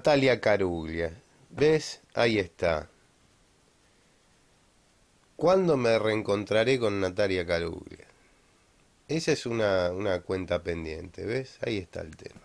Natalia Caruglia. ¿Ves? Ahí está. ¿Cuándo me reencontraré con Natalia Caruglia? Esa es una, una cuenta pendiente, ¿ves? Ahí está el tema.